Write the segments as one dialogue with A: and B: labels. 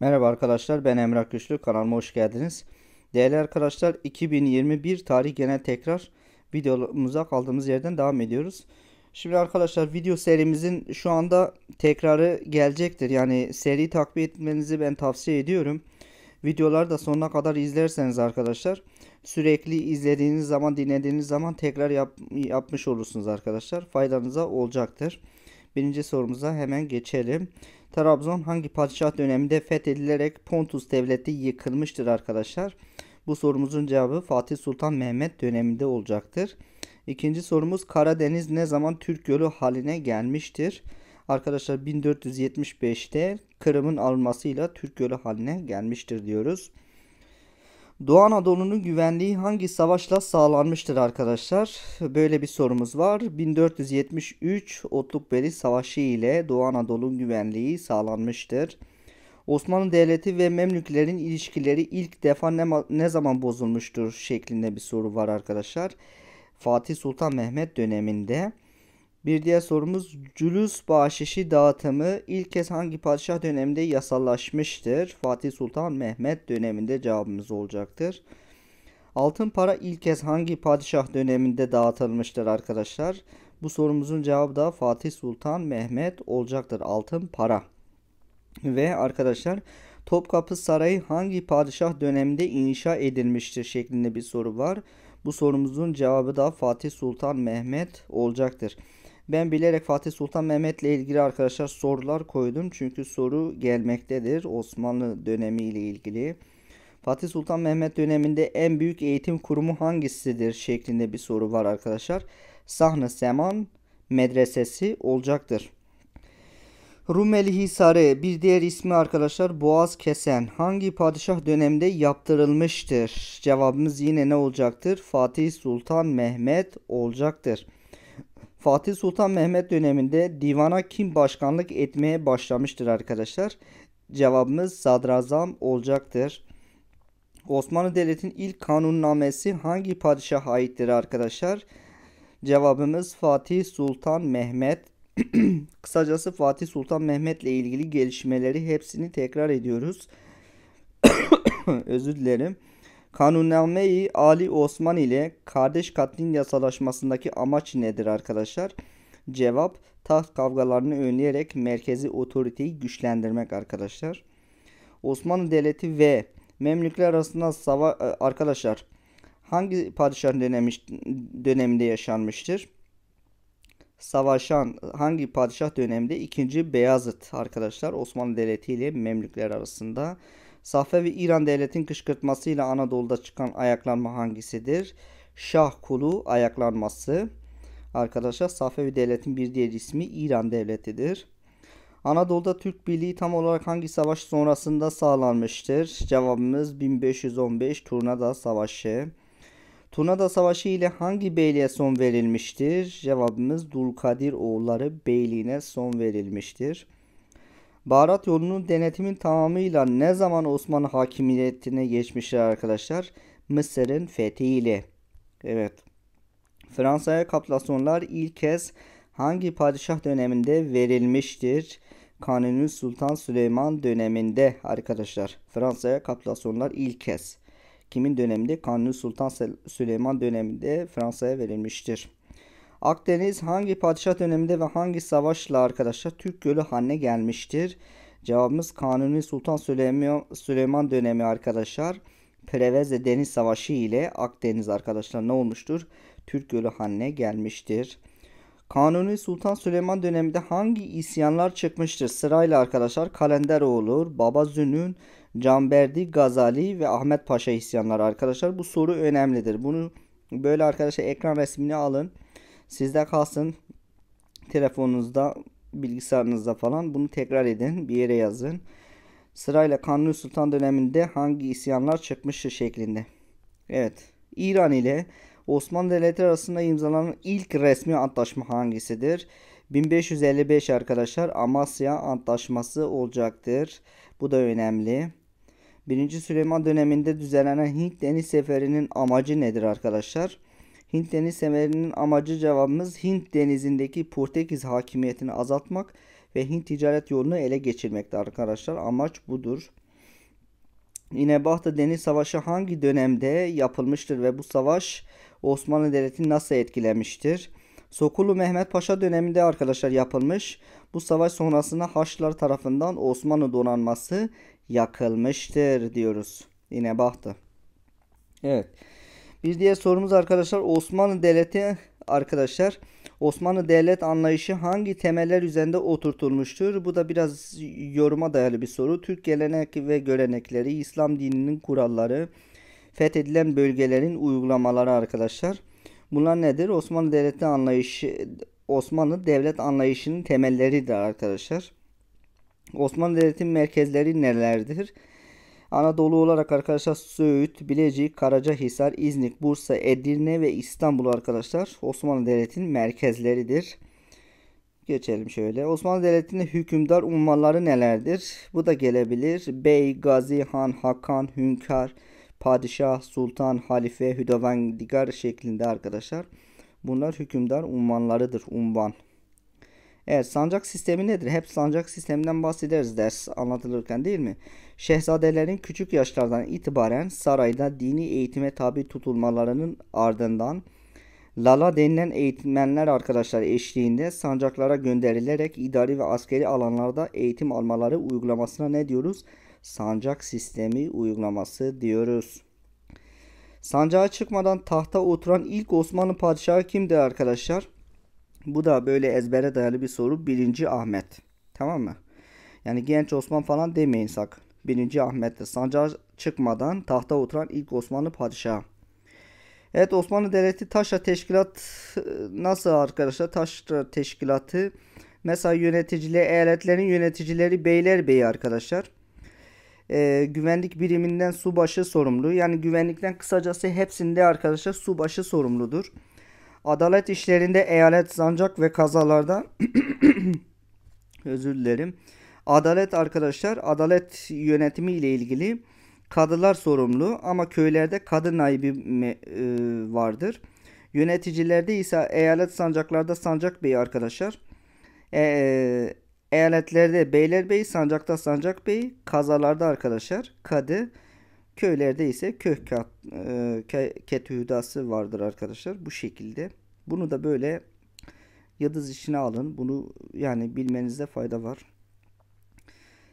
A: Merhaba arkadaşlar ben Emrah Güçlü kanalıma hoş geldiniz. Değerli arkadaşlar 2021 tarih genel tekrar videomuza kaldığımız yerden devam ediyoruz. Şimdi arkadaşlar video serimizin şu anda tekrarı gelecektir. Yani seri takip etmenizi ben tavsiye ediyorum. Videoları da sonuna kadar izlerseniz arkadaşlar sürekli izlediğiniz zaman dinlediğiniz zaman tekrar yap, yapmış olursunuz arkadaşlar. Faydanıza olacaktır. Birinci sorumuza hemen geçelim. Trabzon hangi padişah döneminde fethedilerek Pontus devleti yıkılmıştır arkadaşlar? Bu sorumuzun cevabı Fatih Sultan Mehmet döneminde olacaktır. İkinci sorumuz Karadeniz ne zaman Türk Gölü haline gelmiştir? Arkadaşlar 1475'te Kırım'ın alınmasıyla Türk Gölü haline gelmiştir diyoruz. Doğu Anadolu'nun güvenliği hangi savaşla sağlanmıştır arkadaşlar? Böyle bir sorumuz var. 1473 otluk Otlukbeli Savaşı ile Doğu Anadolu'nun güvenliği sağlanmıştır. Osmanlı Devleti ve Memlüklerin ilişkileri ilk defa ne, ne zaman bozulmuştur şeklinde bir soru var arkadaşlar. Fatih Sultan Mehmet döneminde bir diğer sorumuz cülüs bahşişi dağıtımı ilk kez hangi padişah döneminde yasallaşmıştır? Fatih Sultan Mehmet döneminde cevabımız olacaktır. Altın para ilk kez hangi padişah döneminde dağıtılmıştır arkadaşlar? Bu sorumuzun cevabı da Fatih Sultan Mehmet olacaktır. Altın para. Ve arkadaşlar Topkapı Sarayı hangi padişah döneminde inşa edilmiştir şeklinde bir soru var. Bu sorumuzun cevabı da Fatih Sultan Mehmet olacaktır. Ben bilerek Fatih Sultan Mehmet ile ilgili arkadaşlar sorular koydum. Çünkü soru gelmektedir Osmanlı dönemi ile ilgili. Fatih Sultan Mehmet döneminde en büyük eğitim kurumu hangisidir şeklinde bir soru var arkadaşlar. Sahne Seman Medresesi olacaktır. Rumeli Hisarı bir diğer ismi arkadaşlar Boğaz Kesen hangi padişah döneminde yaptırılmıştır? Cevabımız yine ne olacaktır? Fatih Sultan Mehmet olacaktır. Fatih Sultan Mehmet döneminde divana kim başkanlık etmeye başlamıştır arkadaşlar? Cevabımız sadrazam olacaktır. Osmanlı Devleti'nin ilk kanunnamesi hangi padişaha aittir arkadaşlar? Cevabımız Fatih Sultan Mehmet. Kısacası Fatih Sultan Mehmet ile ilgili gelişmeleri hepsini tekrar ediyoruz. Özür dilerim. Kanunname-i Ali Osman ile kardeş katlin yasalaşmasındaki amaç nedir arkadaşlar? Cevap taht kavgalarını önleyerek merkezi otoriteyi güçlendirmek arkadaşlar. Osmanlı Devleti ve Memlükler arasında savaş e, arkadaşlar hangi padişahın dönemiş, döneminde yaşanmıştır? Savaşan hangi padişah döneminde? İkinci Beyazıt arkadaşlar Osmanlı Devleti ile Memlükler arasında Safevi İran devletin kışkırtmasıyla Anadolu'da çıkan ayaklanma hangisidir? Şah kulu ayaklanması. Arkadaşlar Safevi devletin bir diğer ismi İran devletidir. Anadolu'da Türk Birliği tam olarak hangi savaş sonrasında sağlanmıştır? Cevabımız 1515 Turnada Savaşı. Turnada Savaşı ile hangi beyliğe son verilmiştir? Cevabımız Dulkadir oğulları beyliğine son verilmiştir. Baharat yolunun denetimin tamamıyla ne zaman Osmanlı hakimiyetine geçmişler arkadaşlar? Mısır'ın fethiyle. Evet. Fransa'ya kaplasyonlar ilk kez hangi padişah döneminde verilmiştir? Kanuni Sultan Süleyman döneminde arkadaşlar. Fransa'ya kaplasyonlar ilk kez. Kimin döneminde? Kanuni Sultan Süleyman döneminde Fransa'ya verilmiştir. Akdeniz hangi padişah döneminde ve hangi savaşla arkadaşlar Türk Gölü haline gelmiştir? Cevabımız Kanuni Sultan Süleyman, Süleyman dönemi arkadaşlar. Preveze Deniz Savaşı ile Akdeniz arkadaşlar ne olmuştur? Türk Gölü haline gelmiştir. Kanuni Sultan Süleyman döneminde hangi isyanlar çıkmıştır? Sırayla arkadaşlar Kalenderoğlu, Baba Zünün, Canberdi, Gazali ve Ahmet Paşa isyanları arkadaşlar. Bu soru önemlidir. Bunu böyle arkadaşlar ekran resmini alın. Sizde kalsın telefonunuzda, bilgisayarınızda falan bunu tekrar edin, bir yere yazın. Sırayla Kanuni Sultan döneminde hangi isyanlar çıkmıştı şeklinde. Evet, İran ile Osmanlı Devleti arasında imzalanan ilk resmi antlaşma hangisidir? 1555 arkadaşlar Amasya Antlaşması olacaktır. Bu da önemli. 1. Süleyman döneminde düzenlenen Hint Deniz Seferi'nin amacı nedir arkadaşlar? Hint Deniz Semeri'nin amacı cevabımız Hint Denizi'ndeki Portekiz hakimiyetini azaltmak ve Hint ticaret yolunu ele geçirmekte arkadaşlar. Amaç budur. İnebahta Deniz Savaşı hangi dönemde yapılmıştır ve bu savaş Osmanlı Devleti'ni nasıl etkilemiştir? Sokulu Mehmet Paşa döneminde arkadaşlar yapılmış. Bu savaş sonrasında Haçlılar tarafından Osmanlı donanması yakılmıştır diyoruz. İnebahta. Evet. Bir diğer sorumuz arkadaşlar Osmanlı Devleti arkadaşlar Osmanlı devlet anlayışı hangi temeller üzerinde oturtulmuştur? Bu da biraz yoruma dayalı bir soru. Türk gelenek ve görenekleri, İslam dininin kuralları, fethedilen bölgelerin uygulamaları arkadaşlar. Bunlar nedir? Osmanlı devleti anlayışı Osmanlı devlet anlayışının temelleridir arkadaşlar. Osmanlı Devlet'in merkezleri nelerdir? Anadolu olarak arkadaşlar Söğüt, Bilecik, Karacahisar, İznik, Bursa, Edirne ve İstanbul arkadaşlar Osmanlı Devleti'nin merkezleridir. Geçelim şöyle. Osmanlı Devleti'nin hükümdar unvanları nelerdir? Bu da gelebilir. Bey, Gazi, Han, Hakan, Hünkar, Padişah, Sultan, Halife, Hüdavendigar şeklinde arkadaşlar. Bunlar hükümdar unvanlarıdır. Unvan. Evet sancak sistemi nedir? Hep sancak sisteminden bahsederiz ders anlatılırken değil mi? Şehzadelerin küçük yaşlardan itibaren sarayda dini eğitime tabi tutulmalarının ardından Lala denilen eğitmenler arkadaşlar eşliğinde sancaklara gönderilerek idari ve askeri alanlarda eğitim almaları uygulamasına ne diyoruz? Sancak sistemi uygulaması diyoruz. Sancağa çıkmadan tahta oturan ilk Osmanlı padişahı kimdi arkadaşlar? Bu da böyle ezbere dayalı bir soru. Birinci Ahmet. Tamam mı? Yani genç Osman falan demeyin sakın. Birinci Ahmet'te, Sancağa çıkmadan tahta oturan ilk Osmanlı padişahı. Evet Osmanlı Devleti Taşra Teşkilat nasıl arkadaşlar? Taşra Teşkilatı mesela yöneticileri, eyaletlerin yöneticileri Beylerbeyi arkadaşlar. Ee, güvenlik biriminden subaşı sorumlu. Yani güvenlikten kısacası hepsinde arkadaşlar subaşı sorumludur. Adalet işlerinde eyalet sancak ve kazalarda özür dilerim. Adalet arkadaşlar adalet yönetimi ile ilgili kadılar sorumlu ama köylerde kadın naibi e, vardır. Yöneticilerde ise eyalet sancaklarda sancak bey arkadaşlar. E, e, eyaletlerde beyler bey, sancakta sancak bey, kazalarda arkadaşlar kadı. Köylerde ise kök kat, e, ket hüdası vardır arkadaşlar. Bu şekilde. Bunu da böyle yadız işine alın. Bunu yani bilmenizde fayda var.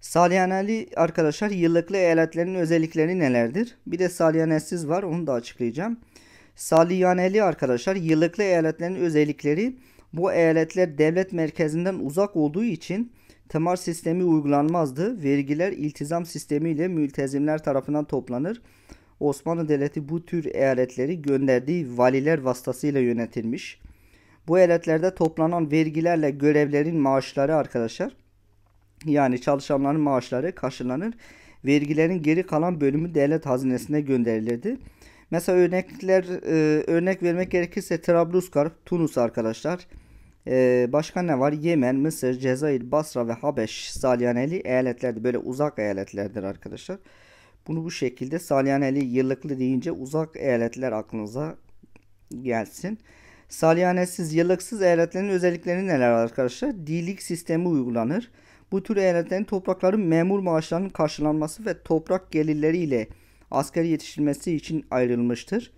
A: Salyaneli arkadaşlar yıllıklı eyaletlerin özellikleri nelerdir? Bir de salyanesiz var onu da açıklayacağım. Salyaneli arkadaşlar yıllıklı eyaletlerin özellikleri bu eyaletler devlet merkezinden uzak olduğu için Temar sistemi uygulanmazdı. Vergiler iltizam sistemiyle mültezimler tarafından toplanır. Osmanlı Devleti bu tür eyaletleri gönderdiği valiler vasıtasıyla yönetilmiş. Bu eyaletlerde toplanan vergilerle görevlerin maaşları arkadaşlar yani çalışanların maaşları karşılanır. Vergilerin geri kalan bölümü devlet hazinesine gönderilirdi. Mesela örnekler e, örnek vermek gerekirse Trablusgarp, Tunus arkadaşlar. Ee, başka ne var? Yemen, Mısır, Cezayir, Basra ve Habeş salyaneli eyaletlerdir. Böyle uzak eyaletlerdir arkadaşlar. Bunu bu şekilde salyaneli yıllıklı deyince uzak eyaletler aklınıza gelsin. Salyanesiz, yıllıksız eyaletlerin özellikleri neler arkadaşlar? Dilik sistemi uygulanır. Bu tür eyaletlerin toprakların memur maaşlarının karşılanması ve toprak gelirleriyle askeri yetiştirilmesi için ayrılmıştır.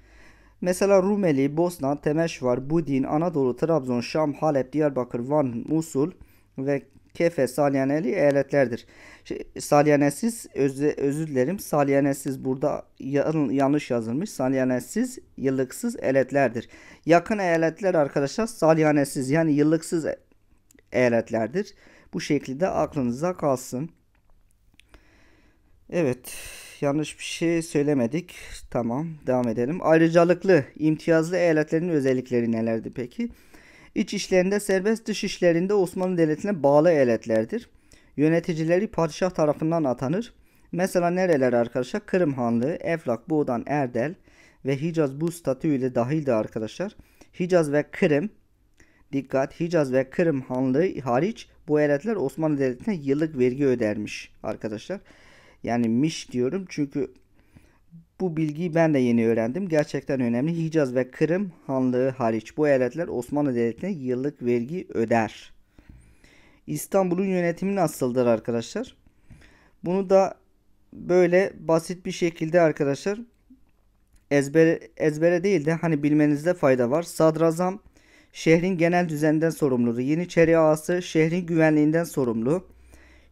A: Mesela Rumeli, Bosna, Temeşvar, Budin, Anadolu, Trabzon, Şam, Halep, Diyarbakır, Van, Musul ve Kefe salyaneli eyaletlerdir. Şey, salyanesiz özü, özür dilerim. Salyanesiz burada yanlış yazılmış. Salyanesiz yıllıksız eyaletlerdir. Yakın eyaletler arkadaşlar salyanesiz yani yıllıksız e-, eyaletlerdir. Bu şekilde aklınıza kalsın. Evet yanlış bir şey söylemedik. Tamam devam edelim. Ayrıcalıklı imtiyazlı eyaletlerin özellikleri nelerdi peki? İç işlerinde serbest dış işlerinde Osmanlı Devleti'ne bağlı eyaletlerdir. Yöneticileri padişah tarafından atanır. Mesela nereler arkadaşlar? Kırım Hanlığı, Eflak, Buğdan, Erdel ve Hicaz bu statüyle dahildi arkadaşlar. Hicaz ve Kırım Dikkat Hicaz ve Kırım Hanlığı hariç bu eyaletler Osmanlı Devleti'ne yıllık vergi ödermiş arkadaşlar. Yani miş diyorum çünkü bu bilgiyi ben de yeni öğrendim. Gerçekten önemli. Hicaz ve Kırım Hanlığı hariç bu eyaletler Osmanlı Devleti'ne yıllık vergi öder. İstanbul'un yönetimi nasıldır arkadaşlar? Bunu da böyle basit bir şekilde arkadaşlar ezbere, ezbere değil de hani bilmenizde fayda var. Sadrazam şehrin genel düzeninden sorumludur. Yeniçeri ağası şehrin güvenliğinden sorumlu.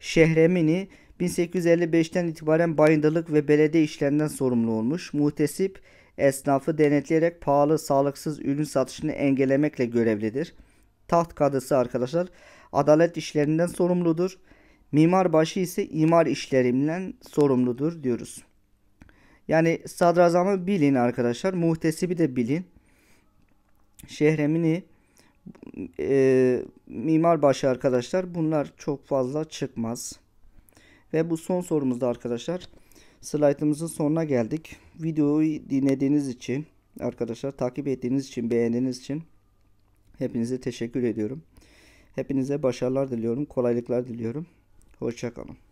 A: Şehremini 1855'ten itibaren bayındırlık ve belediye işlerinden sorumlu olmuş. Muhtesip esnafı denetleyerek pahalı sağlıksız ürün satışını engellemekle görevlidir. Taht kadısı arkadaşlar adalet işlerinden sorumludur. Mimar başı ise imar işlerinden sorumludur diyoruz. Yani sadrazamı bilin arkadaşlar. Muhtesibi de bilin. Şehremini e, mimar başı arkadaşlar bunlar çok fazla çıkmaz. Ve bu son sorumuzda arkadaşlar slaytımızın sonuna geldik. Videoyu dinlediğiniz için arkadaşlar takip ettiğiniz için beğendiğiniz için hepinize teşekkür ediyorum. Hepinize başarılar diliyorum. Kolaylıklar diliyorum. Hoşçakalın.